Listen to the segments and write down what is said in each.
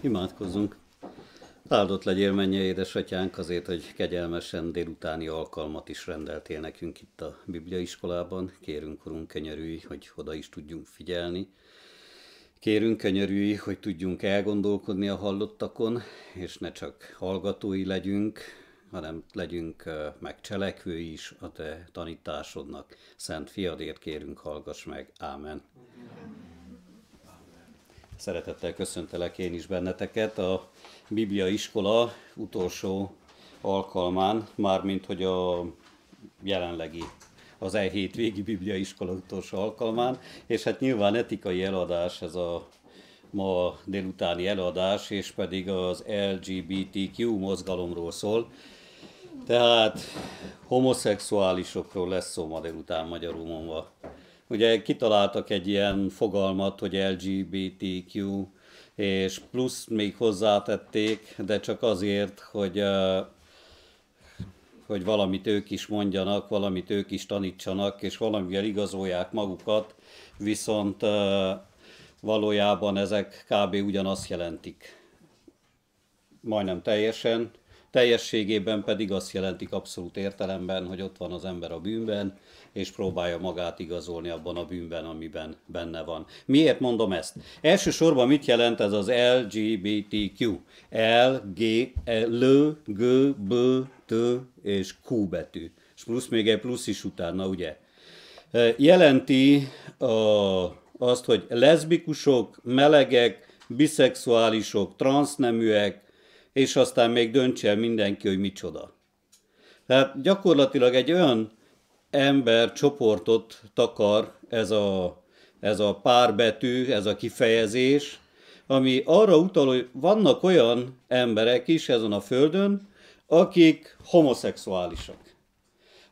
imádkozzunk. Áldott legyél mennyi édesatyánk azért, hogy kegyelmesen délutáni alkalmat is rendeltél nekünk itt a Bibliaiskolában. Kérünk, Urunk, könyörülj, hogy oda is tudjunk figyelni. Kérünk, könyörülj, hogy tudjunk elgondolkodni a hallottakon, és ne csak hallgatói legyünk, hanem legyünk megcselekvői is a Te tanításodnak. Szent Fiadért kérünk, hallgass meg. Ámen. Szeretettel köszöntelek én is benneteket a Biblia iskola utolsó alkalmán, mármint hogy a jelenlegi az e végi Biblia iskola utolsó alkalmán, és hát nyilván etikai eladás ez a ma délutáni eladás, és pedig az LGBTQ mozgalomról szól. Tehát homoszexuálisokról lesz szó ma délután magyarul mondva. Ugye kitaláltak egy ilyen fogalmat, hogy LGBTQ, és plusz még hozzátették, de csak azért, hogy hogy valamit ők is mondjanak, valamit ők is tanítsanak, és valamivel igazolják magukat, viszont valójában ezek kb. ugyanazt jelentik. Majdnem teljesen, teljességében pedig azt jelentik abszolút értelemben, hogy ott van az ember a bűnben, és próbálja magát igazolni abban a bűnben, amiben benne van. Miért mondom ezt? Elsősorban mit jelent ez az LGBTQ? L, G, L, G, B, T és Q betű. És plusz még egy plusz is utána, ugye? Jelenti a, azt, hogy leszbikusok, melegek, biszexuálisok, transzneműek, és aztán még döntse mindenki, hogy micsoda. Tehát gyakorlatilag egy olyan ember csoportot takar ez a, ez a párbetű, ez a kifejezés, ami arra utal, hogy vannak olyan emberek is ezen a földön, akik homoszexuálisak.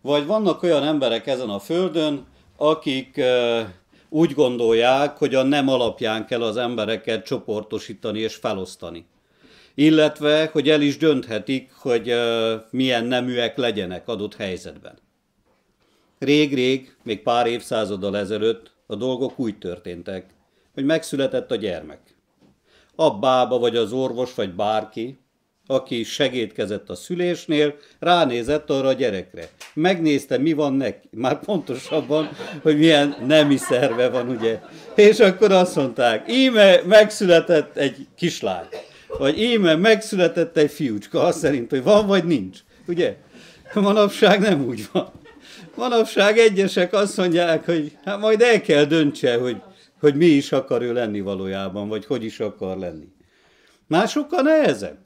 Vagy vannak olyan emberek ezen a földön, akik úgy gondolják, hogy a nem alapján kell az embereket csoportosítani és felosztani illetve hogy el is dönthetik, hogy milyen neműek legyenek adott helyzetben. Rég-rég, még pár évszázaddal ezelőtt a dolgok úgy történtek, hogy megszületett a gyermek. A bába, vagy az orvos, vagy bárki, aki segítkezett a szülésnél, ránézett arra a gyerekre. Megnézte, mi van neki, már pontosabban, hogy milyen nemi szerve van, ugye. És akkor azt mondták, íme megszületett egy kislány. Vagy íme megszületett egy fiúcska, azt szerint, hogy van vagy nincs. Ugye? Manapság nem úgy van. Manapság egyesek azt mondják, hogy hát majd el kell döntse, hogy, hogy mi is akar ő lenni valójában, vagy hogy is akar lenni. Másokkal nehezebb.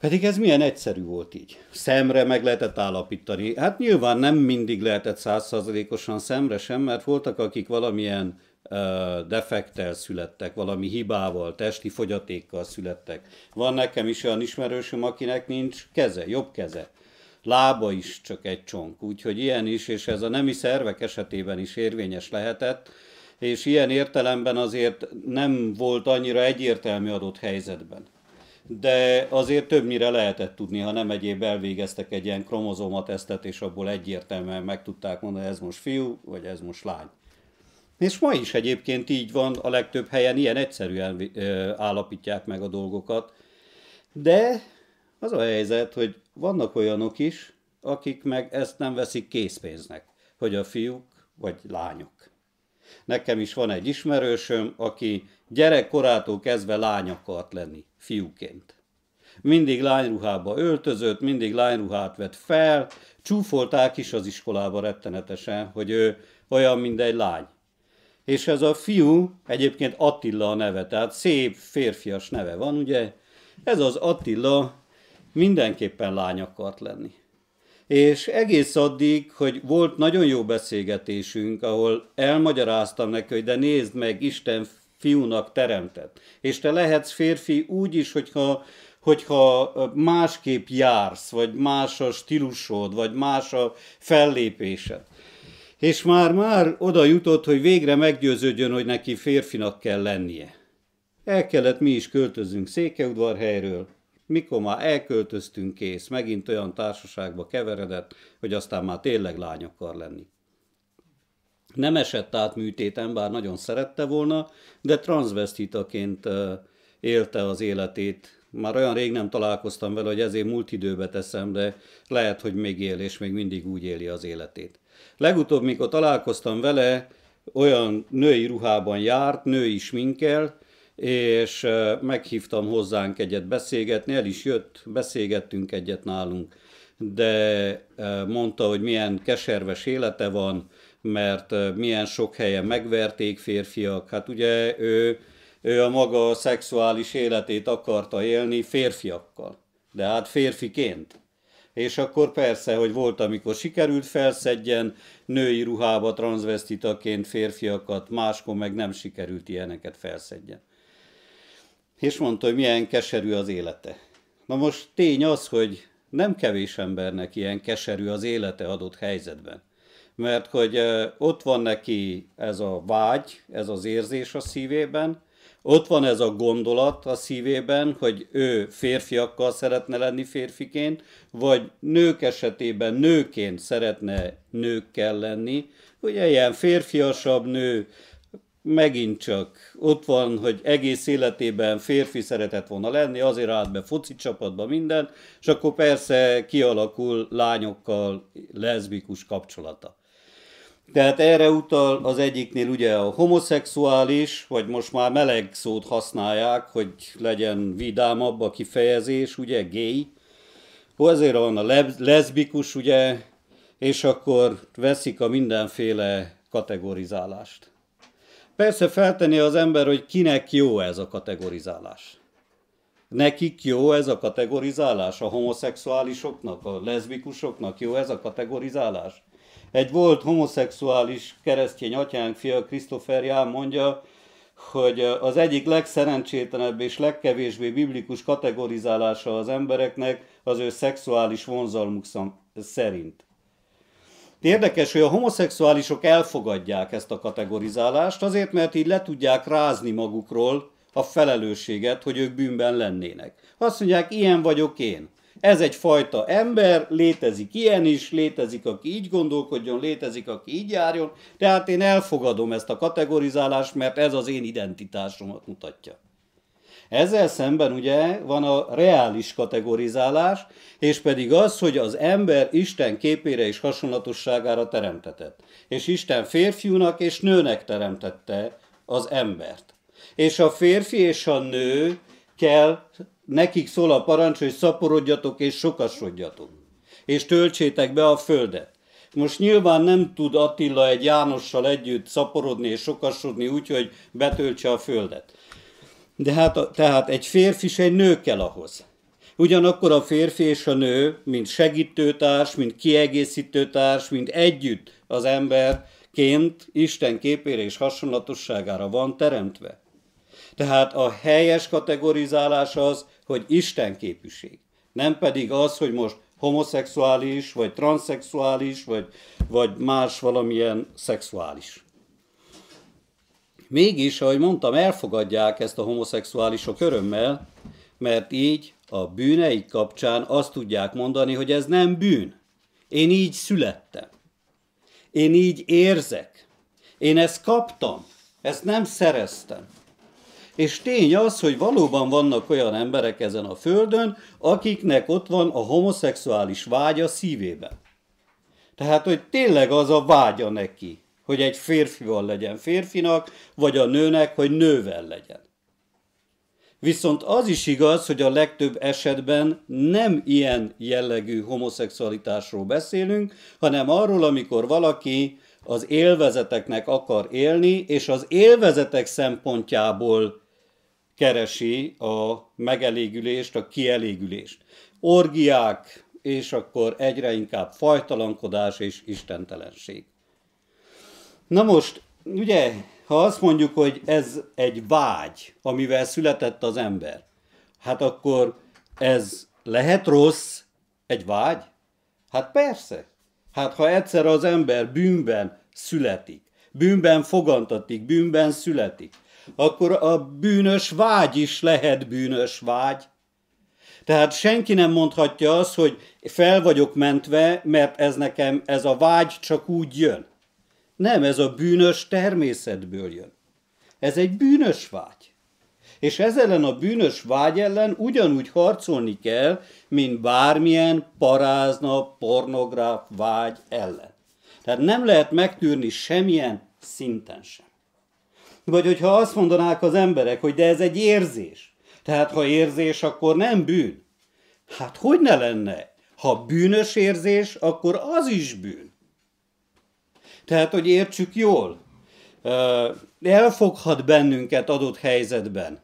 Pedig ez milyen egyszerű volt így. Szemre meg lehetett állapítani. Hát nyilván nem mindig lehetett százszázalékosan szemre sem, mert voltak, akik valamilyen defektel születtek, valami hibával, testi fogyatékkal születtek. Van nekem is olyan ismerősöm, akinek nincs keze, jobb keze. Lába is csak egy csonk, úgyhogy ilyen is, és ez a nemi szervek esetében is érvényes lehetett, és ilyen értelemben azért nem volt annyira egyértelmű adott helyzetben. De azért többnyire lehetett tudni, ha nem egyéb elvégeztek egy ilyen kromozomatesztet, és abból egyértelműen meg tudták mondani, ez most fiú, vagy ez most lány. És ma is egyébként így van, a legtöbb helyen ilyen egyszerűen állapítják meg a dolgokat. De az a helyzet, hogy vannak olyanok is, akik meg ezt nem veszik készpénznek, hogy a fiúk vagy lányok. Nekem is van egy ismerősöm, aki gyerekkorától kezdve lány akart lenni, fiúként. Mindig lányruhába öltözött, mindig lányruhát vett fel, csúfolták is az iskolába rettenetesen, hogy ő olyan, mint egy lány. És ez a fiú egyébként Attila a neve, tehát szép férfias neve van, ugye? Ez az Attila mindenképpen lány akart lenni. És egész addig, hogy volt nagyon jó beszélgetésünk, ahol elmagyaráztam neki, hogy de nézd meg, Isten fiúnak teremtett. És te lehetsz férfi úgy is, hogyha, hogyha másképp jársz, vagy más a stílusod, vagy más a fellépésed és már-már oda jutott, hogy végre meggyőződjön, hogy neki férfinak kell lennie. El kellett mi is költözünk Székeudvarhelyről, mikor már elköltöztünk kész, megint olyan társaságba keveredett, hogy aztán már tényleg lány akar lenni. Nem esett át műtéten, bár nagyon szerette volna, de transvestitaként élte az életét. Már olyan rég nem találkoztam vele, hogy ezért múlt időbe teszem, de lehet, hogy még él, és még mindig úgy éli az életét. Legutóbb, mikor találkoztam vele, olyan női ruhában járt, női sminkel, és meghívtam hozzánk egyet beszélgetni, el is jött, beszélgettünk egyet nálunk, de mondta, hogy milyen keserves élete van, mert milyen sok helyen megverték férfiak. Hát ugye ő, ő a maga szexuális életét akarta élni férfiakkal, de hát férfiként. És akkor persze, hogy volt, amikor sikerült felszedjen női ruhába transvestitaként férfiakat, máskor meg nem sikerült ilyeneket felszedjen. És mondta, hogy milyen keserű az élete. Na most tény az, hogy nem kevés embernek ilyen keserű az élete adott helyzetben. Mert hogy ott van neki ez a vágy, ez az érzés a szívében, ott van ez a gondolat a szívében, hogy ő férfiakkal szeretne lenni férfiként, vagy nők esetében nőként szeretne nőkkel lenni. Ugye ilyen férfiasabb nő, megint csak ott van, hogy egész életében férfi szeretett volna lenni, azért állt be foci csapatba minden, és akkor persze kialakul lányokkal leszbikus kapcsolata. Tehát erre utal az egyiknél ugye a homoszexuális, vagy most már meleg szót használják, hogy legyen vidámabb a kifejezés, ugye gay. Azért van a leszbikus, ugye, és akkor veszik a mindenféle kategorizálást. Persze feltenni az ember, hogy kinek jó ez a kategorizálás. Nekik jó ez a kategorizálás? A homoszexuálisoknak, a leszbikusoknak jó ez a kategorizálás? Egy volt homoszexuális keresztény atyánk fia, Christopher Ján mondja, hogy az egyik legszerencsétlenebb és legkevésbé biblikus kategorizálása az embereknek az ő szexuális vonzalmuk szerint. Érdekes, hogy a homoszexuálisok elfogadják ezt a kategorizálást, azért, mert így le tudják rázni magukról a felelősséget, hogy ők bűnben lennének. Azt mondják, ilyen vagyok én ez egyfajta ember, létezik ilyen is, létezik, aki így gondolkodjon, létezik, aki így járjon, tehát én elfogadom ezt a kategorizálást, mert ez az én identitásomat mutatja. Ezzel szemben ugye van a reális kategorizálás, és pedig az, hogy az ember Isten képére és hasonlatosságára teremtetett. És Isten férfiúnak és nőnek teremtette az embert. És a férfi és a nő kell nekik szól a parancs, hogy szaporodjatok és sokasodjatok, és töltsétek be a földet. Most nyilván nem tud Attila egy Jánossal együtt szaporodni és sokasodni úgy, hogy betöltse a földet. De hát, tehát egy férfi és egy nő kell ahhoz. Ugyanakkor a férfi és a nő, mint segítőtárs, mint kiegészítőtárs, mint együtt az emberként Isten képére és hasonlatosságára van teremtve. Tehát a helyes kategorizálás az, hogy Isten képűség. Nem pedig az, hogy most homoszexuális, vagy transzexuális, vagy, vagy más valamilyen szexuális. Mégis, ahogy mondtam, elfogadják ezt a homoszexuálisok örömmel, mert így a bűneik kapcsán azt tudják mondani, hogy ez nem bűn. Én így születtem. Én így érzek. Én ezt kaptam. Ezt nem szereztem. És tény az, hogy valóban vannak olyan emberek ezen a földön, akiknek ott van a homoszexuális vágya szívében. Tehát, hogy tényleg az a vágya neki, hogy egy férfival legyen férfinak, vagy a nőnek, hogy nővel legyen. Viszont az is igaz, hogy a legtöbb esetben nem ilyen jellegű homoszexualitásról beszélünk, hanem arról, amikor valaki az élvezeteknek akar élni, és az élvezetek szempontjából keresi a megelégülést, a kielégülést. Orgiák, és akkor egyre inkább fajtalankodás és istentelenség. Na most, ugye, ha azt mondjuk, hogy ez egy vágy, amivel született az ember, hát akkor ez lehet rossz egy vágy? Hát persze. Hát ha egyszer az ember bűnben születik, bűnben fogantatik, bűnben születik, akkor a bűnös vágy is lehet bűnös vágy. Tehát senki nem mondhatja azt, hogy fel vagyok mentve, mert ez nekem, ez a vágy csak úgy jön. Nem, ez a bűnös természetből jön. Ez egy bűnös vágy. És ez ellen a bűnös vágy ellen ugyanúgy harcolni kell, mint bármilyen parázna, pornográf vágy ellen. Tehát nem lehet megtűrni semmilyen szinten sem. Vagy hogyha azt mondanák az emberek, hogy de ez egy érzés. Tehát ha érzés, akkor nem bűn. Hát hogy ne lenne? Ha bűnös érzés, akkor az is bűn. Tehát, hogy értsük jól, elfoghat bennünket adott helyzetben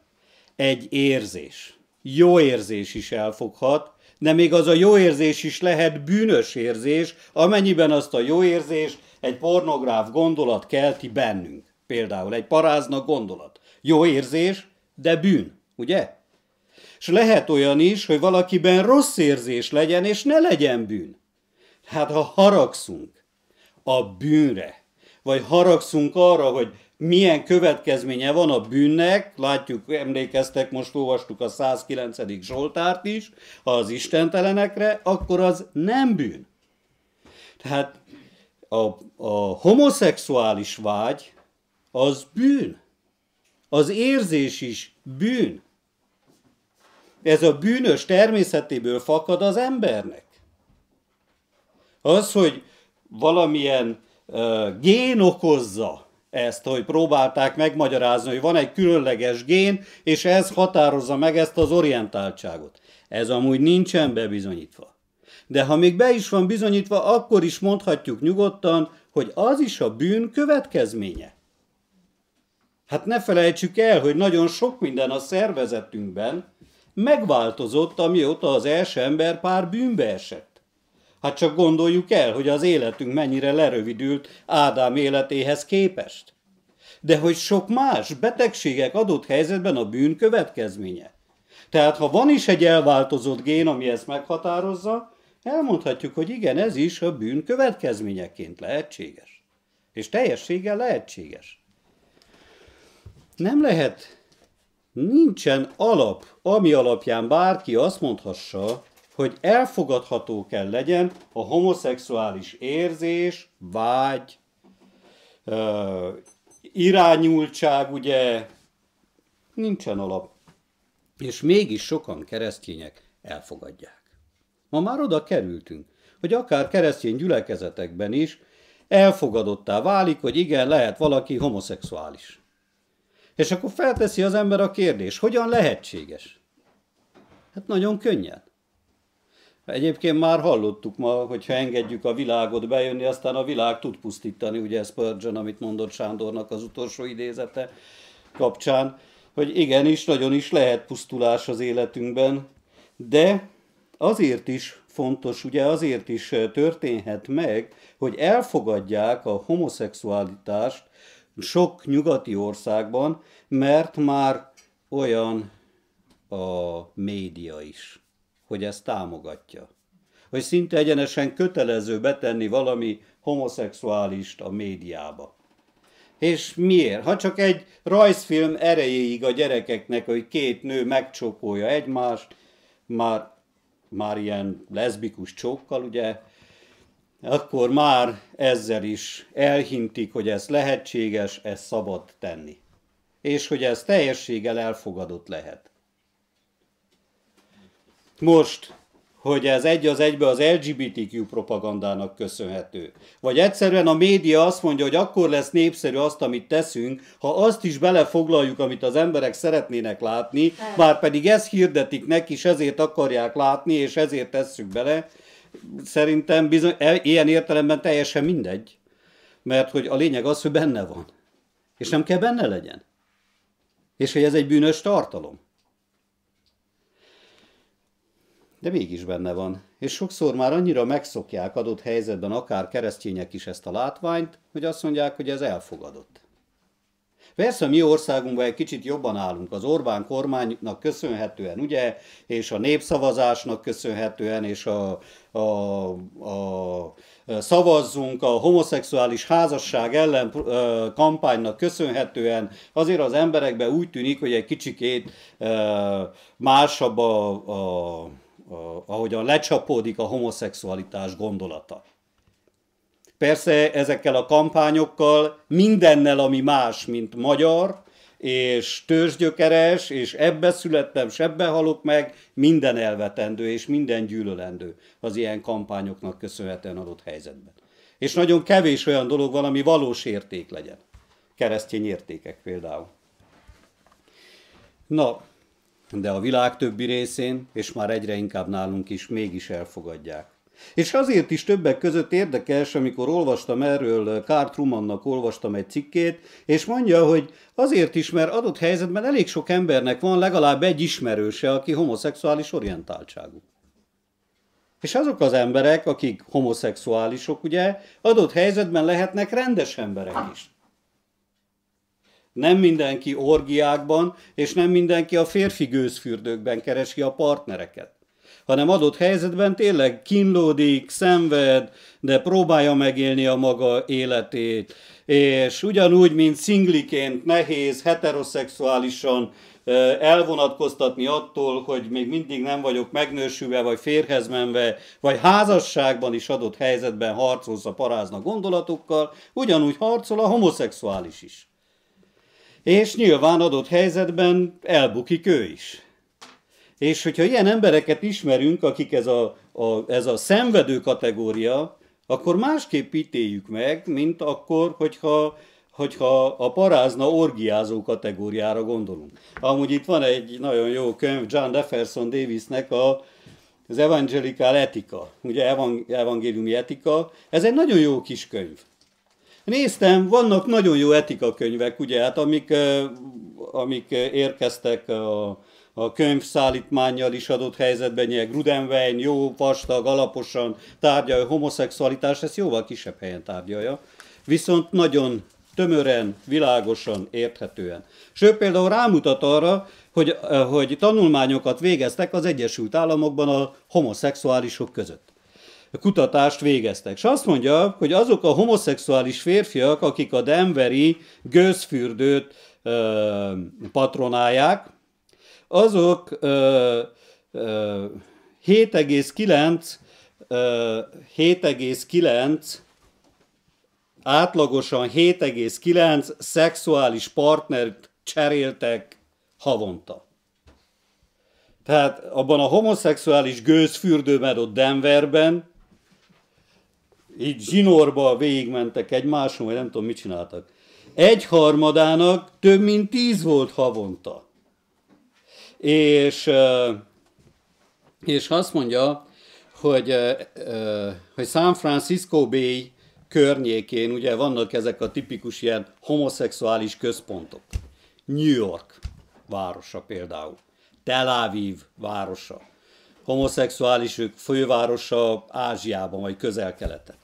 egy érzés. Jó érzés is elfoghat, de még az a jó érzés is lehet bűnös érzés, amennyiben azt a jó érzés egy pornográf gondolat kelti bennünk. Például egy paráznak gondolat. Jó érzés, de bűn, ugye? és lehet olyan is, hogy valakiben rossz érzés legyen, és ne legyen bűn. Hát ha haragszunk a bűnre, vagy haragszunk arra, hogy milyen következménye van a bűnnek, látjuk, emlékeztek, most olvastuk a 109. Zsoltárt is, az istentelenekre, akkor az nem bűn. Tehát a, a homoszexuális vágy az bűn. Az érzés is bűn. Ez a bűnös természetéből fakad az embernek. Az, hogy valamilyen uh, gén okozza ezt, hogy próbálták megmagyarázni, hogy van egy különleges gén, és ez határozza meg ezt az orientáltságot. Ez amúgy nincsen bebizonyítva. De ha még be is van bizonyítva, akkor is mondhatjuk nyugodtan, hogy az is a bűn következménye. Hát ne felejtsük el, hogy nagyon sok minden a szervezetünkben megváltozott, amióta az első ember pár bűnbe esett. Hát csak gondoljuk el, hogy az életünk mennyire lerövidült Ádám életéhez képest. De hogy sok más betegségek adott helyzetben a bűn következménye. Tehát ha van is egy elváltozott gén, ami ezt meghatározza, elmondhatjuk, hogy igen, ez is a bűn következményeként lehetséges. És teljességgel lehetséges. Nem lehet. Nincsen alap, ami alapján bárki azt mondhassa, hogy elfogadható kell legyen a homoszexuális érzés, vágy, irányultság, ugye, nincsen alap. És mégis sokan keresztények elfogadják. Ma már oda kerültünk, hogy akár keresztény gyülekezetekben is elfogadottá válik, hogy igen, lehet valaki homoszexuális. És akkor felteszi az ember a kérdés, hogyan lehetséges? Hát nagyon könnyen. Egyébként már hallottuk ma, ha engedjük a világot bejönni, aztán a világ tud pusztítani, ugye ez Spurgeon, amit mondott Sándornak az utolsó idézete kapcsán, hogy igenis, nagyon is lehet pusztulás az életünkben, de azért is fontos, ugye azért is történhet meg, hogy elfogadják a homoszexualitást, sok nyugati országban, mert már olyan a média is, hogy ezt támogatja. Hogy szinte egyenesen kötelező betenni valami homoszexuálist a médiába. És miért? Ha csak egy rajzfilm erejéig a gyerekeknek, hogy két nő megcsókolja egymást, már, már ilyen leszbikus csókkal, ugye, akkor már ezzel is elhintik, hogy ez lehetséges, ez szabad tenni. És hogy ez teljességgel elfogadott lehet. Most, hogy ez egy az egybe az LGBTQ propagandának köszönhető. Vagy egyszerűen a média azt mondja, hogy akkor lesz népszerű azt, amit teszünk, ha azt is belefoglaljuk, amit az emberek szeretnének látni, már pedig ezt hirdetik neki, és ezért akarják látni, és ezért tesszük bele, szerintem bizony, e- ilyen értelemben teljesen mindegy, mert hogy a lényeg az, hogy benne van. És nem kell benne legyen. És hogy ez egy bűnös tartalom. De mégis benne van. És sokszor már annyira megszokják adott helyzetben akár keresztények is ezt a látványt, hogy azt mondják, hogy ez elfogadott. Persze mi országunkban egy kicsit jobban állunk, az Orbán kormánynak köszönhetően, ugye, és a népszavazásnak köszönhetően, és a, a, a szavazzunk a homoszexuális házasság ellen kampánynak köszönhetően azért az emberekben úgy tűnik, hogy egy kicsikét másabb a, a, a, ahogyan lecsapódik a homoszexualitás gondolata. Persze ezekkel a kampányokkal, mindennel, ami más, mint magyar, és tőzsgyökeres, és ebbe születtem, és ebbe halok meg, minden elvetendő, és minden gyűlölendő az ilyen kampányoknak köszönhetően adott helyzetben. És nagyon kevés olyan dolog van, ami valós érték legyen. Keresztény értékek például. Na, de a világ többi részén, és már egyre inkább nálunk is, mégis elfogadják. És azért is többek között érdekes, amikor olvastam erről, Kár eh, Trumannak olvastam egy cikkét, és mondja, hogy azért is, mert adott helyzetben elég sok embernek van legalább egy ismerőse, aki homoszexuális orientáltságú. És azok az emberek, akik homoszexuálisok, ugye, adott helyzetben lehetnek rendes emberek is. Nem mindenki orgiákban, és nem mindenki a férfi gőzfürdőkben keresi a partnereket hanem adott helyzetben tényleg kínlódik, szenved, de próbálja megélni a maga életét. És ugyanúgy, mint szingliként nehéz heteroszexuálisan elvonatkoztatni attól, hogy még mindig nem vagyok megnősülve, vagy férhez menve, vagy házasságban is adott helyzetben harcolsz a parázna gondolatokkal, ugyanúgy harcol a homoszexuális is. És nyilván adott helyzetben elbukik ő is. És hogyha ilyen embereket ismerünk, akik ez a, a, ez a szenvedő kategória, akkor másképp ítéljük meg, mint akkor, hogyha, hogyha a parázna orgiázó kategóriára gondolunk. Amúgy itt van egy nagyon jó könyv John Jefferson Davisnek a, az Evangelical Etika, ugye evang, evangéliumi etika, ez egy nagyon jó kis könyv. Néztem, vannak nagyon jó etika könyvek, ugye, hát amik, amik érkeztek a, a könyvszállítmányjal is adott helyzetben, ilyen Grudenwein, jó, vastag, alaposan tárgyalja, homoszexualitás, ezt jóval kisebb helyen tárgyalja, viszont nagyon tömören, világosan, érthetően. Sőt például rámutat arra, hogy, eh, hogy tanulmányokat végeztek az Egyesült Államokban a homoszexuálisok között kutatást végeztek. És azt mondja, hogy azok a homoszexuális férfiak, akik a Denveri gőzfürdőt ö, eh, patronálják, azok ö, ö, 7,9 7,9 átlagosan 7,9 szexuális partnert cseréltek havonta. Tehát abban a homoszexuális gőzfürdőben ott Denverben, így zsinórba végigmentek egymáson, vagy nem tudom, mit csináltak. Egy harmadának több mint tíz volt havonta. És, és azt mondja, hogy, hogy San Francisco Bay környékén ugye vannak ezek a tipikus ilyen homoszexuális központok. New York városa például, Tel Aviv városa, homoszexuális fővárosa Ázsiában vagy közel-keleten.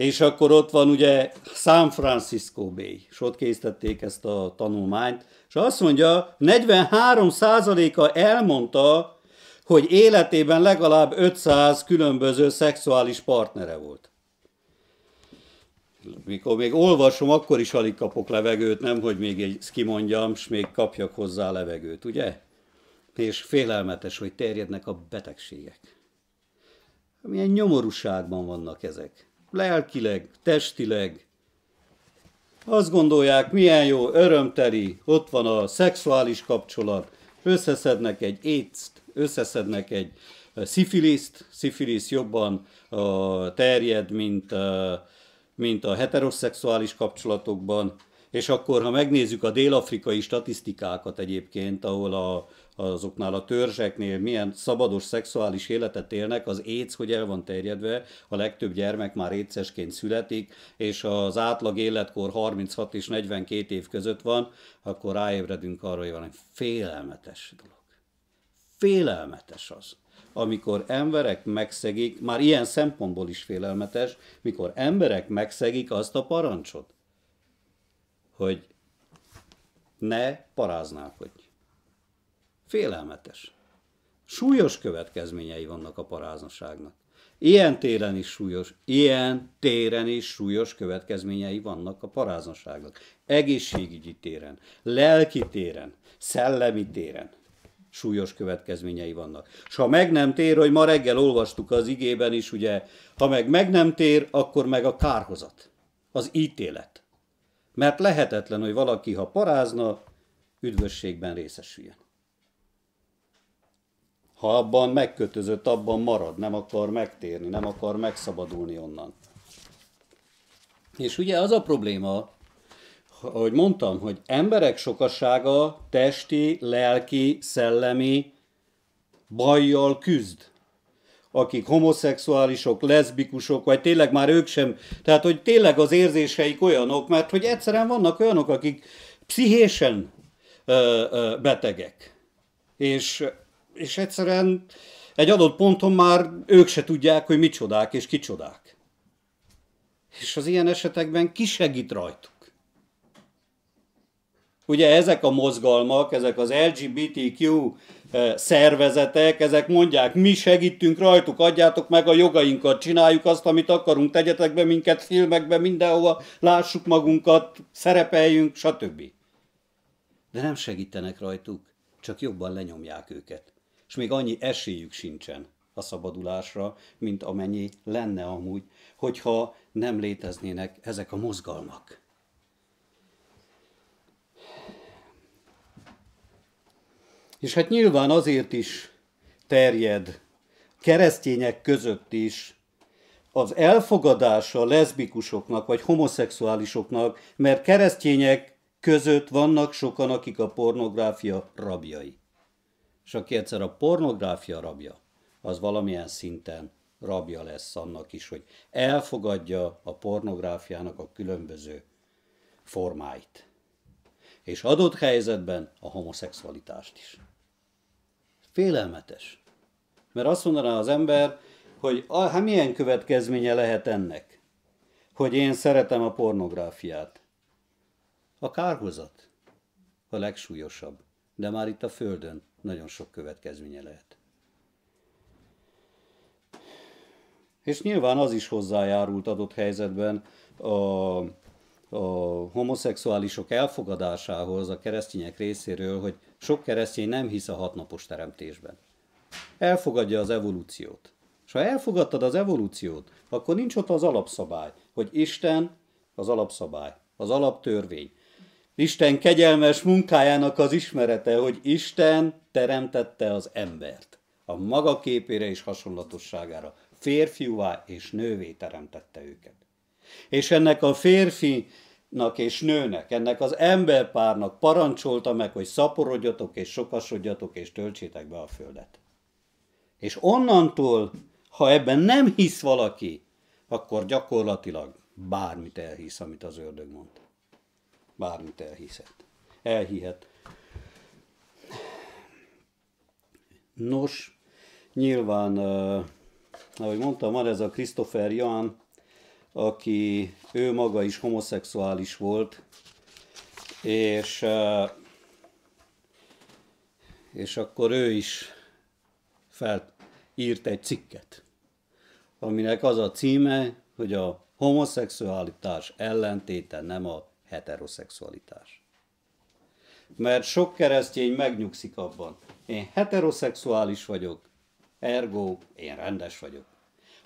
És akkor ott van ugye San Francisco Bay, és ott készítették ezt a tanulmányt, és azt mondja, 43%-a elmondta, hogy életében legalább 500 különböző szexuális partnere volt. Mikor még olvasom, akkor is alig kapok levegőt, nem, hogy még egy kimondjam, és még kapjak hozzá levegőt, ugye? És félelmetes, hogy terjednek a betegségek. Milyen nyomorúságban vannak ezek lelkileg, testileg. Azt gondolják, milyen jó, örömteli, ott van a szexuális kapcsolat, összeszednek egy écst, összeszednek egy eh, szifiliszt, szifilisz jobban terjed, mint, eh, mint a heteroszexuális kapcsolatokban, és akkor, ha megnézzük a dél-afrikai statisztikákat egyébként, ahol a, azoknál a törzseknél milyen szabados szexuális életet élnek, az éc, hogy el van terjedve, a legtöbb gyermek már écesként születik, és az átlag életkor 36 és 42 év között van, akkor ráébredünk arra, hogy valami félelmetes dolog. Félelmetes az amikor emberek megszegik, már ilyen szempontból is félelmetes, mikor emberek megszegik azt a parancsot, hogy ne paráználkodj. Félelmetes. Súlyos következményei vannak a paráznaságnak. Ilyen téren is súlyos, ilyen téren is súlyos következményei vannak a paráznaságnak. Egészségügyi téren, lelki téren, szellemi téren súlyos következményei vannak. És ha meg nem tér, hogy ma reggel olvastuk az igében is, ugye, ha meg meg nem tér, akkor meg a kárhozat, az ítélet. Mert lehetetlen, hogy valaki, ha parázna, üdvösségben részesüljön ha abban megkötözött, abban marad, nem akar megtérni, nem akar megszabadulni onnan. És ugye az a probléma, ahogy mondtam, hogy emberek sokassága testi, lelki, szellemi bajjal küzd. Akik homoszexuálisok, leszbikusok, vagy tényleg már ők sem. Tehát, hogy tényleg az érzéseik olyanok, mert hogy egyszerűen vannak olyanok, akik pszichésen ö, ö, betegek. És és egyszerűen egy adott ponton már ők se tudják, hogy micsodák és kicsodák. És az ilyen esetekben ki segít rajtuk? Ugye ezek a mozgalmak, ezek az LGBTQ eh, szervezetek, ezek mondják, mi segítünk rajtuk, adjátok meg a jogainkat, csináljuk azt, amit akarunk, tegyetek be minket filmekbe, mindenhova, lássuk magunkat, szerepeljünk, stb. De nem segítenek rajtuk, csak jobban lenyomják őket és még annyi esélyük sincsen a szabadulásra, mint amennyi lenne amúgy, hogyha nem léteznének ezek a mozgalmak. És hát nyilván azért is terjed keresztények között is az elfogadása leszbikusoknak vagy homoszexuálisoknak, mert keresztények között vannak sokan, akik a pornográfia rabjai és aki egyszer a pornográfia rabja, az valamilyen szinten rabja lesz annak is, hogy elfogadja a pornográfiának a különböző formáit. És adott helyzetben a homoszexualitást is. Félelmetes. Mert azt mondaná az ember, hogy hát milyen következménye lehet ennek, hogy én szeretem a pornográfiát. A kárhozat a legsúlyosabb, de már itt a Földön nagyon sok következménye lehet. És nyilván az is hozzájárult adott helyzetben a, a homoszexuálisok elfogadásához a keresztények részéről, hogy sok keresztény nem hisz a hatnapos teremtésben. Elfogadja az evolúciót. És ha elfogadtad az evolúciót, akkor nincs ott az alapszabály, hogy Isten az alapszabály, az alaptörvény. Isten kegyelmes munkájának az ismerete, hogy Isten teremtette az embert. A maga képére és hasonlatosságára. Férfiúvá és nővé teremtette őket. És ennek a férfinak és nőnek, ennek az emberpárnak parancsolta meg, hogy szaporodjatok és sokasodjatok és töltsétek be a földet. És onnantól, ha ebben nem hisz valaki, akkor gyakorlatilag bármit elhisz, amit az ördög mond bármit elhiszed. Elhihet. Nos, nyilván, ahogy mondtam, van ez a Christopher Jan, aki ő maga is homoszexuális volt, és, és akkor ő is felírt írt egy cikket, aminek az a címe, hogy a homoszexualitás ellentéte nem a heteroszexualitás. Mert sok keresztény megnyugszik abban, én heteroszexuális vagyok, ergo én rendes vagyok.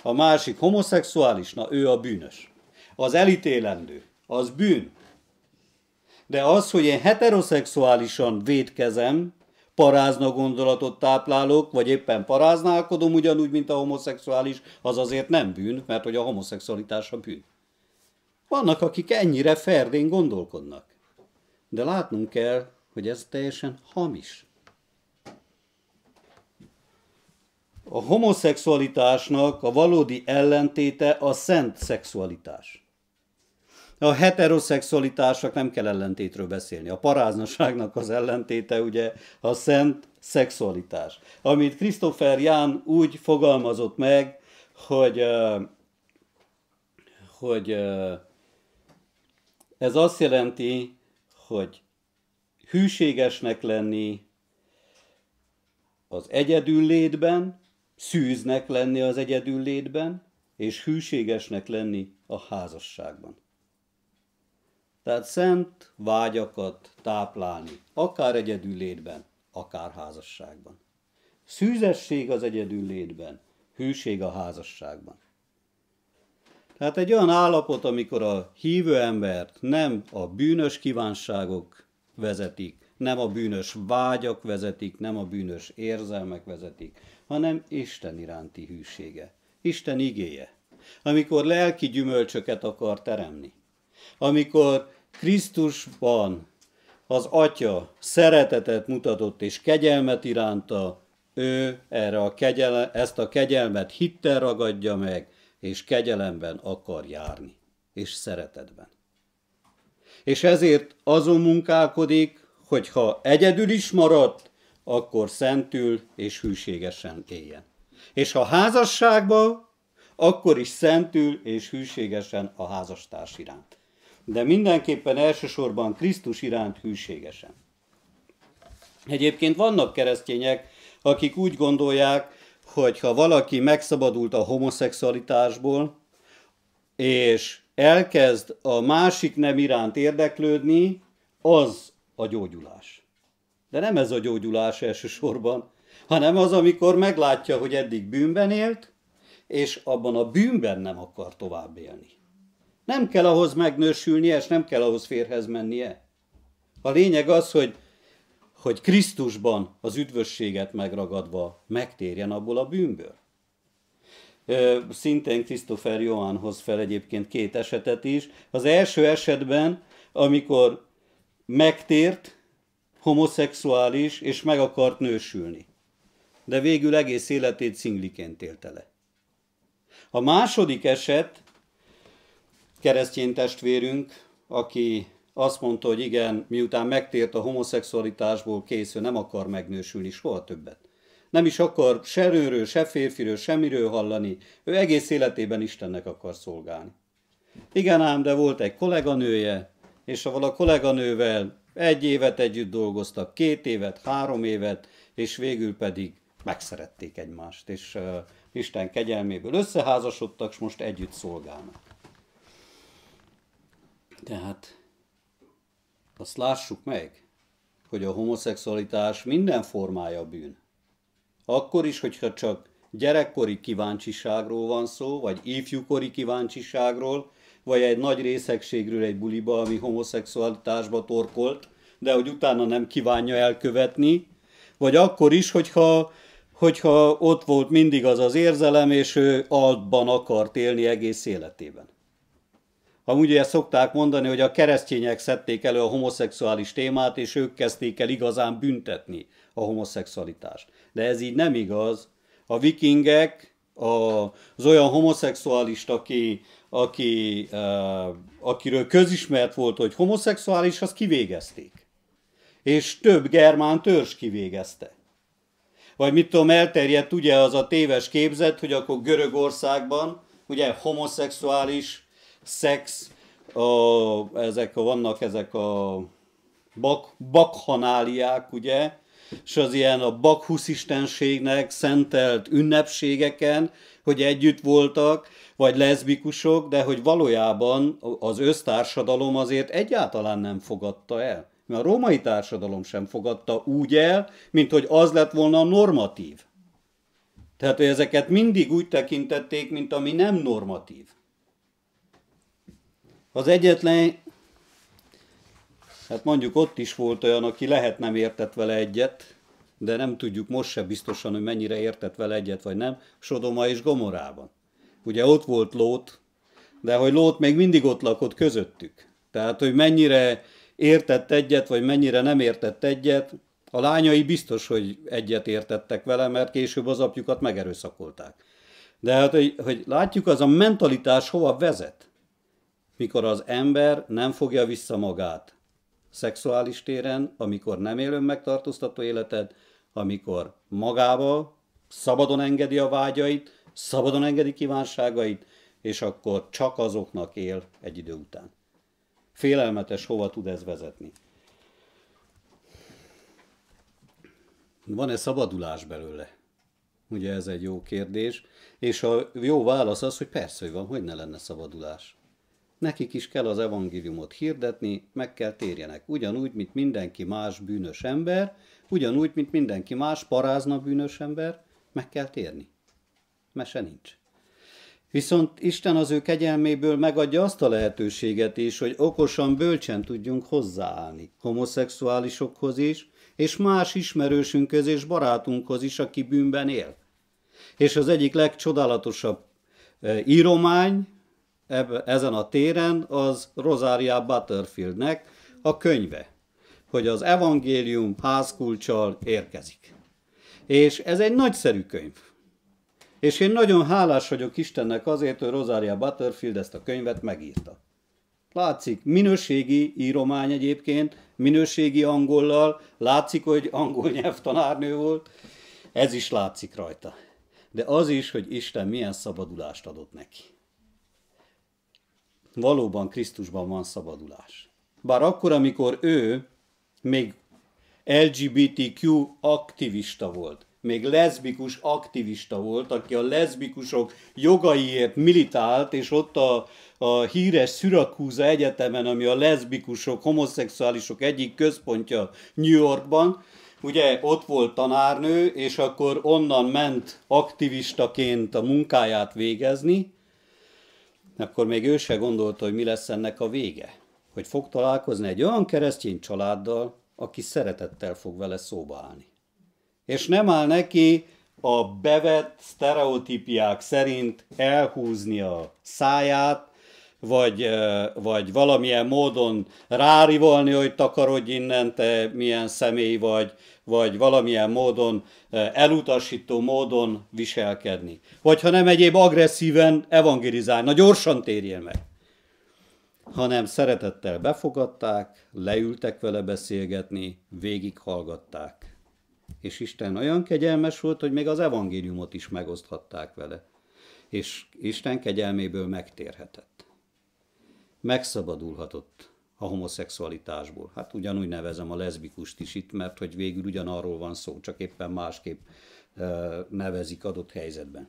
A másik homoszexuális, na ő a bűnös. Az elítélendő, az bűn. De az, hogy én heteroszexuálisan védkezem, parázna gondolatot táplálok, vagy éppen paráználkodom ugyanúgy, mint a homoszexuális, az azért nem bűn, mert hogy a homoszexualitás a bűn. Vannak, akik ennyire ferdén gondolkodnak. De látnunk kell, hogy ez teljesen hamis. A homoszexualitásnak a valódi ellentéte a szent szexualitás. A heteroszexualitásnak nem kell ellentétről beszélni. A paráznaságnak az ellentéte ugye a szent szexualitás. Amit Christopher Ján úgy fogalmazott meg, hogy, hogy ez azt jelenti, hogy hűségesnek lenni az egyedül létben, szűznek lenni az egyedül létben, és hűségesnek lenni a házasságban. Tehát szent vágyakat táplálni, akár egyedül létben, akár házasságban. Szűzesség az egyedül létben, hűség a házasságban. Tehát egy olyan állapot, amikor a hívő embert nem a bűnös kívánságok vezetik, nem a bűnös vágyak vezetik, nem a bűnös érzelmek vezetik, hanem Isten iránti hűsége, Isten igéje. Amikor lelki gyümölcsöket akar teremni, amikor Krisztusban az Atya szeretetet mutatott és kegyelmet iránta, ő erre a kegyele, ezt a kegyelmet hittel ragadja meg, és kegyelemben akar járni, és szeretetben. És ezért azon munkálkodik, hogy ha egyedül is maradt, akkor szentül és hűségesen éljen. És ha házasságban, akkor is szentül és hűségesen a házastárs iránt. De mindenképpen elsősorban Krisztus iránt hűségesen. Egyébként vannak keresztények, akik úgy gondolják, hogy ha valaki megszabadult a homoszexualitásból, és elkezd a másik nem iránt érdeklődni, az a gyógyulás. De nem ez a gyógyulás elsősorban, hanem az, amikor meglátja, hogy eddig bűnben élt, és abban a bűnben nem akar tovább élni. Nem kell ahhoz megnősülnie, és nem kell ahhoz férhez mennie. A lényeg az, hogy hogy Krisztusban az üdvösséget megragadva megtérjen abból a bűnből. Szintén Christopher hoz fel egyébként két esetet is. Az első esetben, amikor megtért, homoszexuális, és meg akart nősülni. De végül egész életét szingliként élte le. A második eset, keresztény testvérünk, aki azt mondta, hogy igen, miután megtért a homoszexualitásból készül, nem akar megnősülni soha többet. Nem is akar se rőről, se férfiről, semmiről hallani, ő egész életében Istennek akar szolgálni. Igen ám, de volt egy kolléganője, és a a kolléganővel egy évet együtt dolgoztak, két évet, három évet, és végül pedig megszerették egymást, és uh, Isten kegyelméből összeházasodtak, és most együtt szolgálnak. Tehát azt lássuk meg, hogy a homoszexualitás minden formája bűn. Akkor is, hogyha csak gyerekkori kíváncsiságról van szó, vagy ifjúkori kíváncsiságról, vagy egy nagy részegségről egy buliba, ami homoszexualitásba torkolt, de hogy utána nem kívánja elkövetni, vagy akkor is, hogyha, hogyha ott volt mindig az az érzelem, és ő altban akart élni egész életében. Amúgy ugye szokták mondani, hogy a keresztények szedték elő a homoszexuális témát, és ők kezdték el igazán büntetni a homoszexualitást. De ez így nem igaz. A vikingek, az olyan homoszexualist, aki, aki, akiről közismert volt, hogy homoszexuális, azt kivégezték. És több germán törzs kivégezte vagy mit tudom, elterjedt ugye az a téves képzet, hogy akkor Görögországban ugye homoszexuális szex, ö, ezek a, vannak ezek a bak, bakhanáliák, ugye, és az ilyen a bakhusz istenségnek szentelt ünnepségeken, hogy együtt voltak, vagy leszbikusok, de hogy valójában az össztársadalom azért egyáltalán nem fogadta el. Mert a római társadalom sem fogadta úgy el, mint hogy az lett volna a normatív. Tehát, hogy ezeket mindig úgy tekintették, mint ami nem normatív. Az egyetlen, hát mondjuk ott is volt olyan, aki lehet nem értett vele egyet, de nem tudjuk most se biztosan, hogy mennyire értett vele egyet, vagy nem, Sodoma és Gomorában. Ugye ott volt Lót, de hogy Lót még mindig ott lakott közöttük. Tehát, hogy mennyire értett egyet, vagy mennyire nem értett egyet, a lányai biztos, hogy egyet értettek vele, mert később az apjukat megerőszakolták. De hát, hogy, hogy látjuk, az a mentalitás hova vezet mikor az ember nem fogja vissza magát. Szexuális téren, amikor nem él megtartóztató életed, amikor magába szabadon engedi a vágyait, szabadon engedi kívánságait, és akkor csak azoknak él egy idő után. Félelmetes, hova tud ez vezetni. Van-e szabadulás belőle? Ugye ez egy jó kérdés, és a jó válasz az, hogy persze, hogy van, hogy ne lenne szabadulás. Nekik is kell az evangéliumot hirdetni, meg kell térjenek. Ugyanúgy, mint mindenki más bűnös ember, ugyanúgy, mint mindenki más parázna bűnös ember, meg kell térni. Mese nincs. Viszont Isten az ő kegyelméből megadja azt a lehetőséget is, hogy okosan, bölcsen tudjunk hozzáállni. Homoszexuálisokhoz is, és más ismerősünkhöz és barátunkhoz is, aki bűnben él. És az egyik legcsodálatosabb eh, írómány eb- ezen a téren az Rosaria Butterfieldnek a könyve, hogy az evangélium házkulcsal érkezik. És ez egy nagyszerű könyv. És én nagyon hálás vagyok Istennek azért, hogy Rosaria Butterfield ezt a könyvet megírta. Látszik, minőségi íromány egyébként, minőségi angollal, látszik, hogy angol nyelvtanárnő volt, ez is látszik rajta. De az is, hogy Isten milyen szabadulást adott neki valóban Krisztusban van szabadulás. Bár akkor, amikor ő még LGBTQ aktivista volt, még leszbikus aktivista volt, aki a leszbikusok jogaiért militált, és ott a, a híres Syracuse Egyetemen, ami a leszbikusok, homoszexuálisok egyik központja New Yorkban, ugye ott volt tanárnő, és akkor onnan ment aktivistaként a munkáját végezni, akkor még ő se gondolta, hogy mi lesz ennek a vége. Hogy fog találkozni egy olyan keresztény családdal, aki szeretettel fog vele szóba állni. És nem áll neki a bevett sztereotípiák szerint elhúzni a száját, vagy, vagy valamilyen módon rárivolni, hogy takarodj innen, te milyen személy vagy, vagy valamilyen módon elutasító módon viselkedni. Vagy ha nem egyéb agresszíven evangelizálni, na gyorsan térjél meg. Hanem szeretettel befogadták, leültek vele beszélgetni, végighallgatták. És Isten olyan kegyelmes volt, hogy még az evangéliumot is megoszthatták vele. És Isten kegyelméből megtérhetett megszabadulhatott a homoszexualitásból. Hát ugyanúgy nevezem a leszbikust is itt, mert hogy végül ugyanarról van szó, csak éppen másképp nevezik adott helyzetben.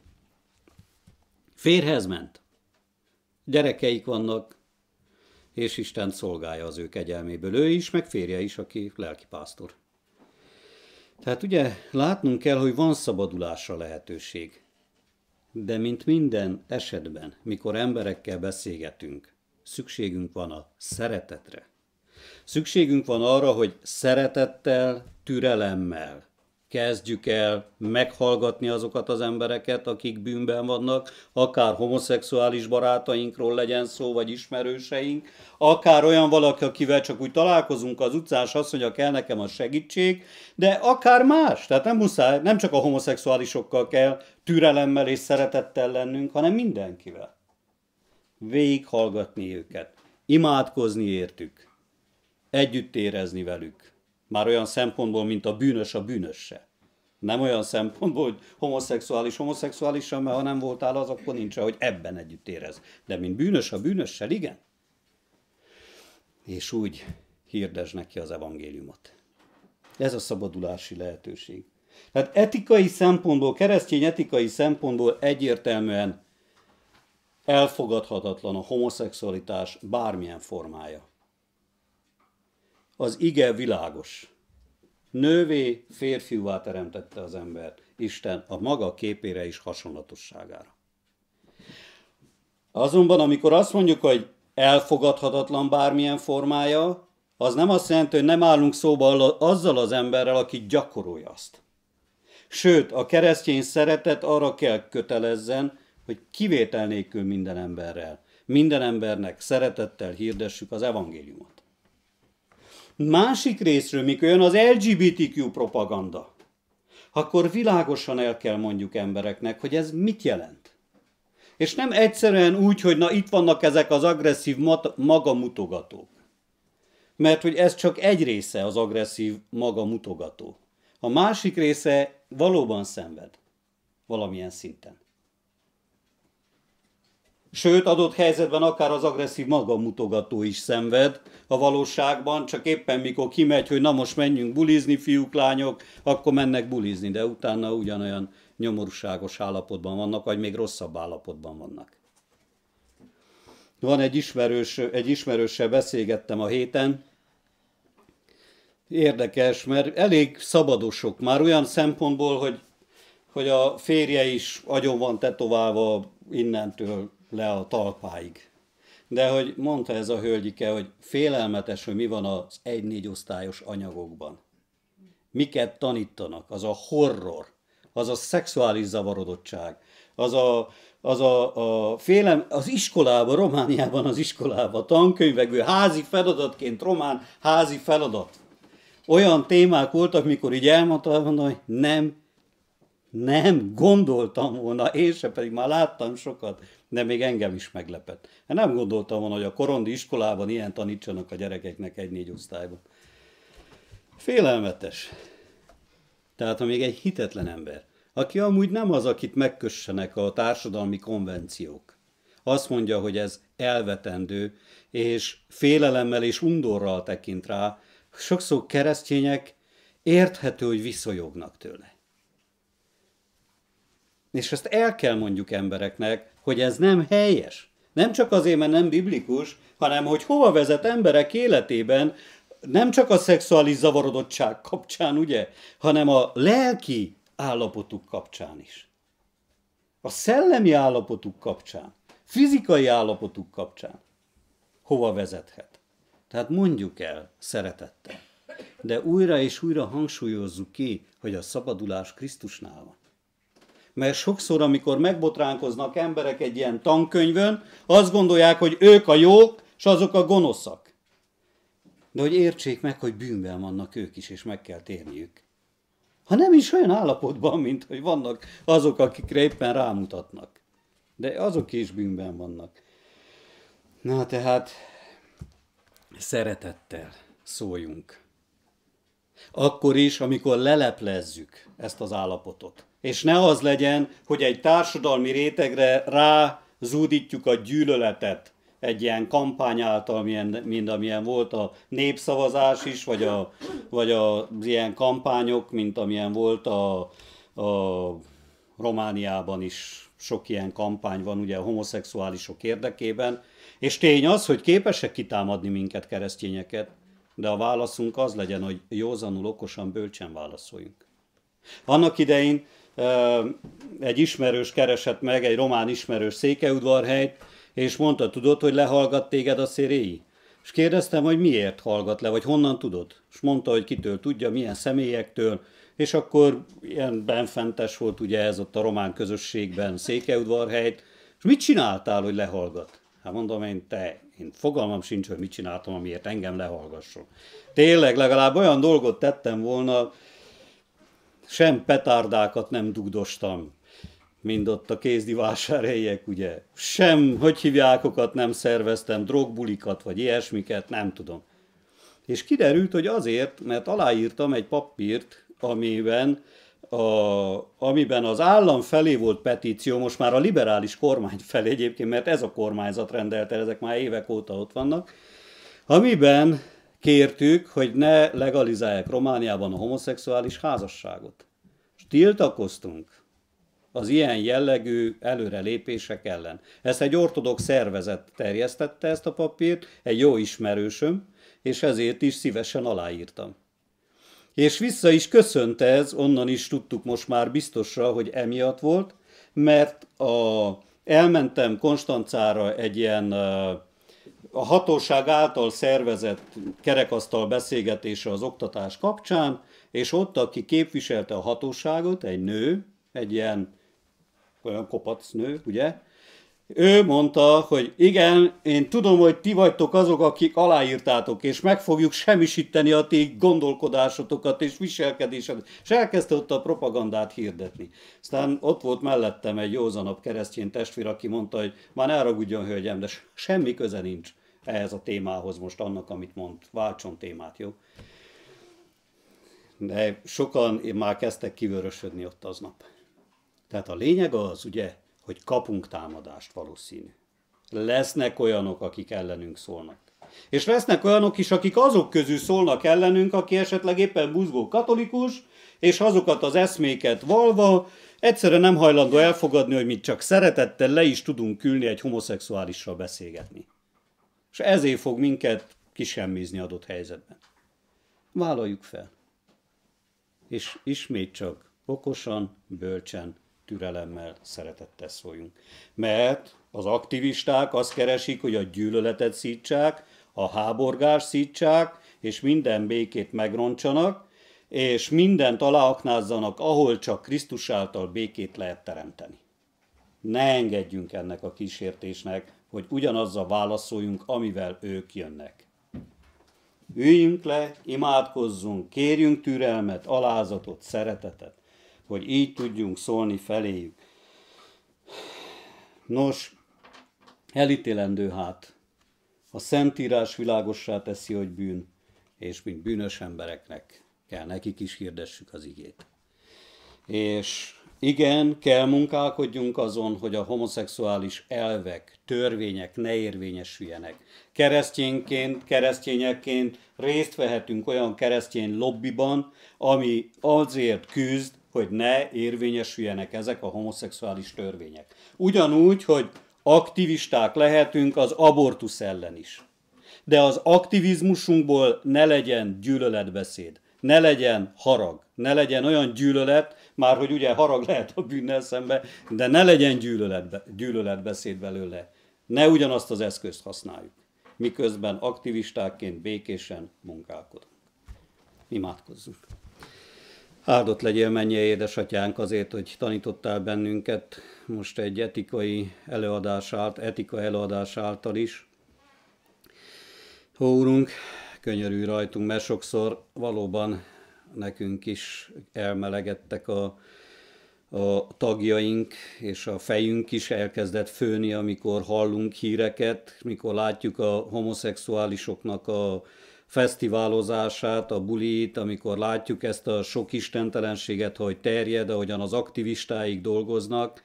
Férhez ment. Gyerekeik vannak, és Isten szolgálja az ő kegyelméből. Ő is, meg férje is, aki lelkipásztor. Tehát ugye látnunk kell, hogy van szabadulásra lehetőség. De mint minden esetben, mikor emberekkel beszélgetünk, szükségünk van a szeretetre. Szükségünk van arra, hogy szeretettel, türelemmel kezdjük el meghallgatni azokat az embereket, akik bűnben vannak, akár homoszexuális barátainkról legyen szó, vagy ismerőseink, akár olyan valaki, akivel csak úgy találkozunk az utcán, és azt mondja, kell nekem a segítség, de akár más, tehát nem muszáj, nem csak a homoszexuálisokkal kell türelemmel és szeretettel lennünk, hanem mindenkivel végighallgatni őket, imádkozni értük, együtt érezni velük. Már olyan szempontból, mint a bűnös a bűnösse. Nem olyan szempontból, hogy homoszexuális homoszexuálisan, mert ha nem voltál az, akkor nincs, hogy ebben együtt érez. De mint bűnös a bűnössel, igen. És úgy hirdes neki az evangéliumot. Ez a szabadulási lehetőség. Tehát etikai szempontból, keresztény etikai szempontból egyértelműen Elfogadhatatlan a homoszexualitás bármilyen formája. Az ige világos. Nővé, férfiúvá teremtette az embert. Isten a maga képére és hasonlatosságára. Azonban, amikor azt mondjuk, hogy elfogadhatatlan bármilyen formája, az nem azt jelenti, hogy nem állunk szóba azzal az emberrel, aki gyakorolja azt. Sőt, a keresztény szeretet arra kell kötelezzen, hogy kivétel nélkül minden emberrel, minden embernek szeretettel hirdessük az evangéliumot. Másik részről, mikor jön az LGBTQ propaganda, akkor világosan el kell mondjuk embereknek, hogy ez mit jelent. És nem egyszerűen úgy, hogy na itt vannak ezek az agresszív magamutogatók. Mert hogy ez csak egy része az agresszív magamutogató. A másik része valóban szenved. Valamilyen szinten. Sőt, adott helyzetben akár az agresszív magamutogató is szenved a valóságban, csak éppen mikor kimegy, hogy na most menjünk bulizni, fiúk, lányok, akkor mennek bulizni, de utána ugyanolyan nyomorúságos állapotban vannak, vagy még rosszabb állapotban vannak. Van egy ismerős, egy ismerőssel beszélgettem a héten, Érdekes, mert elég szabadosok már olyan szempontból, hogy, hogy a férje is agyon van tetoválva innentől le a talpáig. De hogy mondta ez a hölgyike, hogy félelmetes, hogy mi van az egy négy osztályos anyagokban. Miket tanítanak? Az a horror, az a szexuális zavarodottság, az a, az a, a félem, az iskolában Romániában az iskolában, tankönyvekből, házi feladatként, román házi feladat. Olyan témák voltak, mikor így elmondtam, hogy nem, nem gondoltam volna, én se pedig már láttam sokat, de még engem is meglepett. Hát nem gondoltam volna, hogy a korondi iskolában ilyen tanítsanak a gyerekeknek egy-négy osztályban. Félelmetes. Tehát ha még egy hitetlen ember, aki amúgy nem az, akit megkössenek a társadalmi konvenciók, azt mondja, hogy ez elvetendő, és félelemmel és undorral tekint rá, sokszor keresztények érthető, hogy viszonyognak tőle. És ezt el kell mondjuk embereknek, hogy ez nem helyes. Nem csak azért, mert nem biblikus, hanem hogy hova vezet emberek életében, nem csak a szexuális zavarodottság kapcsán, ugye, hanem a lelki állapotuk kapcsán is. A szellemi állapotuk kapcsán, fizikai állapotuk kapcsán hova vezethet. Tehát mondjuk el szeretettel. De újra és újra hangsúlyozzuk ki, hogy a szabadulás Krisztusnál van. Mert sokszor, amikor megbotránkoznak emberek egy ilyen tankönyvön, azt gondolják, hogy ők a jók, és azok a gonoszak. De hogy értsék meg, hogy bűnben vannak ők is, és meg kell térniük. Ha nem is olyan állapotban, mint hogy vannak azok, akikre éppen rámutatnak. De azok is bűnben vannak. Na tehát, szeretettel szóljunk. Akkor is, amikor leleplezzük ezt az állapotot. És ne az legyen, hogy egy társadalmi rétegre rá zúdítjuk a gyűlöletet egy ilyen kampány által, milyen, mint amilyen volt a népszavazás is, vagy, a, vagy a, ilyen kampányok, mint amilyen volt a, a Romániában is sok ilyen kampány van, ugye a homoszexuálisok érdekében. És tény az, hogy képesek kitámadni minket keresztényeket, de a válaszunk az legyen, hogy józanul, okosan, bölcsen válaszoljunk. Annak idején egy ismerős keresett meg, egy román ismerős székeudvarhelyt és mondta, tudod, hogy lehallgat téged a széréi? És kérdeztem, hogy miért hallgat le, vagy honnan tudod? És mondta, hogy kitől tudja, milyen személyektől, és akkor ilyen benfentes volt ugye ez ott a román közösségben, székeudvarhelyt, és mit csináltál, hogy lehallgat? Hát mondom én, te, én fogalmam sincs, hogy mit csináltam, amiért engem lehallgasson. Tényleg legalább olyan dolgot tettem volna, sem petárdákat nem dugdostam, mind ott a kézdi vásárhelyek, ugye. Sem, hogy hívjákokat nem szerveztem, drogbulikat vagy ilyesmiket, nem tudom. És kiderült, hogy azért, mert aláírtam egy papírt, amiben, a, amiben az állam felé volt petíció, most már a liberális kormány felé egyébként, mert ez a kormányzat rendelte, ezek már évek óta ott vannak, amiben kértük, hogy ne legalizálják Romániában a homoszexuális házasságot. És tiltakoztunk az ilyen jellegű előrelépések ellen. Ezt egy ortodox szervezet terjesztette ezt a papírt, egy jó ismerősöm, és ezért is szívesen aláírtam. És vissza is köszönte ez, onnan is tudtuk most már biztosra, hogy emiatt volt, mert a, elmentem Konstancára egy ilyen uh, a hatóság által szervezett kerekasztal beszélgetése az oktatás kapcsán, és ott, aki képviselte a hatóságot, egy nő, egy ilyen olyan nő, ugye, ő mondta, hogy igen, én tudom, hogy ti vagytok azok, akik aláírtátok, és meg fogjuk semmisíteni a ti gondolkodásotokat és viselkedéseket. És elkezdte ott a propagandát hirdetni. Aztán ott volt mellettem egy józanabb keresztény testvér, aki mondta, hogy már ne ragudjon, hölgyem, de semmi köze nincs ehhez a témához most annak, amit mond, váltson témát, jó? De sokan már kezdtek kivörösödni ott aznap. Tehát a lényeg az, ugye, hogy kapunk támadást valószínű. Lesznek olyanok, akik ellenünk szólnak. És lesznek olyanok is, akik azok közül szólnak ellenünk, aki esetleg éppen buzgó katolikus, és azokat az eszméket valva egyszerűen nem hajlandó elfogadni, hogy mi csak szeretettel le is tudunk ülni egy homoszexuálisra beszélgetni és ezért fog minket kisemmizni adott helyzetben. Vállaljuk fel. És ismét csak okosan, bölcsen, türelemmel, szeretettel szóljunk. Mert az aktivisták azt keresik, hogy a gyűlöletet szítsák, a háborgást szítsák, és minden békét megroncsanak, és mindent aláaknázzanak, ahol csak Krisztus által békét lehet teremteni. Ne engedjünk ennek a kísértésnek, hogy ugyanazzal válaszoljunk, amivel ők jönnek. Üljünk le, imádkozzunk, kérjünk türelmet, alázatot, szeretetet, hogy így tudjunk szólni feléjük. Nos, elítélendő hát, a Szentírás világossá teszi, hogy bűn, és mint bűnös embereknek kell nekik is hirdessük az igét. És igen, kell munkálkodjunk azon, hogy a homoszexuális elvek, törvények ne érvényesüljenek. Keresztényként, keresztényekként részt vehetünk olyan keresztény lobbiban, ami azért küzd, hogy ne érvényesüljenek ezek a homoszexuális törvények. Ugyanúgy, hogy aktivisták lehetünk az abortusz ellen is. De az aktivizmusunkból ne legyen gyűlöletbeszéd, ne legyen harag, ne legyen olyan gyűlölet, már hogy ugye harag lehet a bűnnel szembe, de ne legyen gyűlöletbe, gyűlöletbeszéd belőle. Ne ugyanazt az eszközt használjuk, miközben aktivistákként békésen munkálkodunk. Imádkozzunk. Áldott legyél mennyi édesatyánk azért, hogy tanítottál bennünket most egy etikai előadás állt, etika előadás által is. Ó, Úrunk, könyörű rajtunk, mert sokszor valóban nekünk is elmelegedtek a, a tagjaink, és a fejünk is elkezdett főni, amikor hallunk híreket, mikor látjuk a homoszexuálisoknak a fesztiválozását, a bulit, amikor látjuk ezt a sok istentelenséget, hogy terjed, ahogyan az aktivistáik dolgoznak,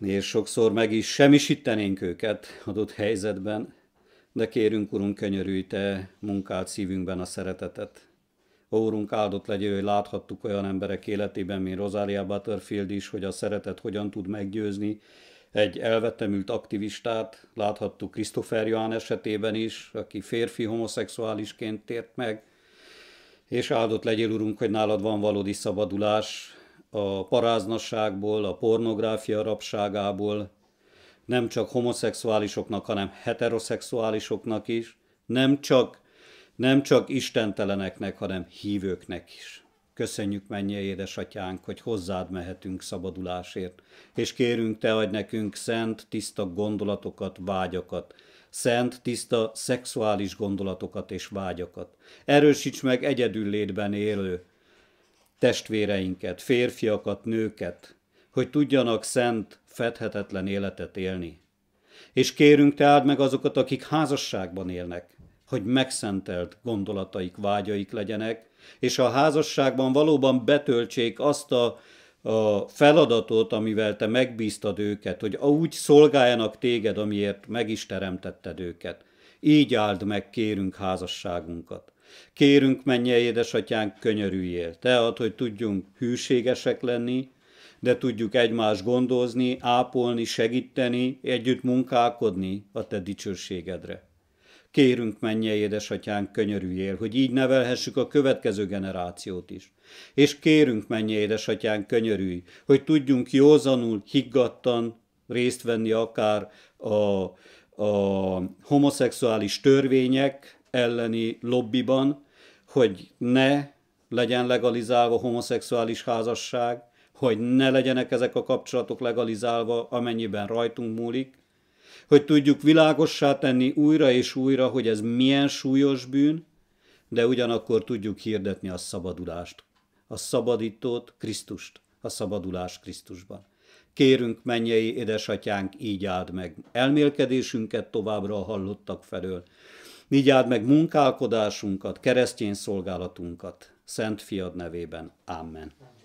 és sokszor meg is semmisítenénk őket adott helyzetben, de kérünk, Urunk, könyörülj Te munkált szívünkben a szeretetet. A úrunk áldott legyél, hogy láthattuk olyan emberek életében, mint Rosalia Butterfield is, hogy a szeretet hogyan tud meggyőzni, egy elvetemült aktivistát, láthattuk Christopher Johan esetében is, aki férfi homoszexuálisként tért meg, és áldott legyél, Urunk, hogy nálad van valódi szabadulás a paráznasságból, a pornográfia rabságából, nem csak homoszexuálisoknak, hanem heteroszexuálisoknak is, nem csak nem csak istenteleneknek, hanem hívőknek is. Köszönjük, mennyi édesatyánk, hogy hozzád mehetünk szabadulásért, és kérünk te adj nekünk szent, tiszta gondolatokat, vágyakat, szent, tiszta szexuális gondolatokat és vágyakat. Erősíts meg egyedül létben élő testvéreinket, férfiakat, nőket, hogy tudjanak szent, fedhetetlen életet élni. És kérünk te áld meg azokat, akik házasságban élnek, hogy megszentelt gondolataik, vágyaik legyenek, és a házasságban valóban betöltsék azt a, a feladatot, amivel te megbíztad őket, hogy úgy szolgáljanak téged, amiért meg is teremtetted őket. Így áld meg, kérünk házasságunkat. Kérünk, menje édesatyánk, könyörüljél. Te ad, hogy tudjunk hűségesek lenni, de tudjuk egymást gondozni, ápolni, segíteni, együtt munkálkodni a te dicsőségedre. Kérünk, menje édesatyánk, könyörüljél, hogy így nevelhessük a következő generációt is. És kérünk, menje édesatyánk, könyörülj, hogy tudjunk józanul, higgadtan részt venni akár a, a homoszexuális törvények elleni lobbiban, hogy ne legyen legalizálva homoszexuális házasság, hogy ne legyenek ezek a kapcsolatok legalizálva, amennyiben rajtunk múlik, hogy tudjuk világossá tenni újra és újra, hogy ez milyen súlyos bűn, de ugyanakkor tudjuk hirdetni a szabadulást, a szabadítót, Krisztust, a szabadulás Krisztusban. Kérünk, mennyei édesatyánk, így áld meg elmélkedésünket továbbra a hallottak felől, így áld meg munkálkodásunkat, keresztény szolgálatunkat, Szent Fiad nevében. Amen.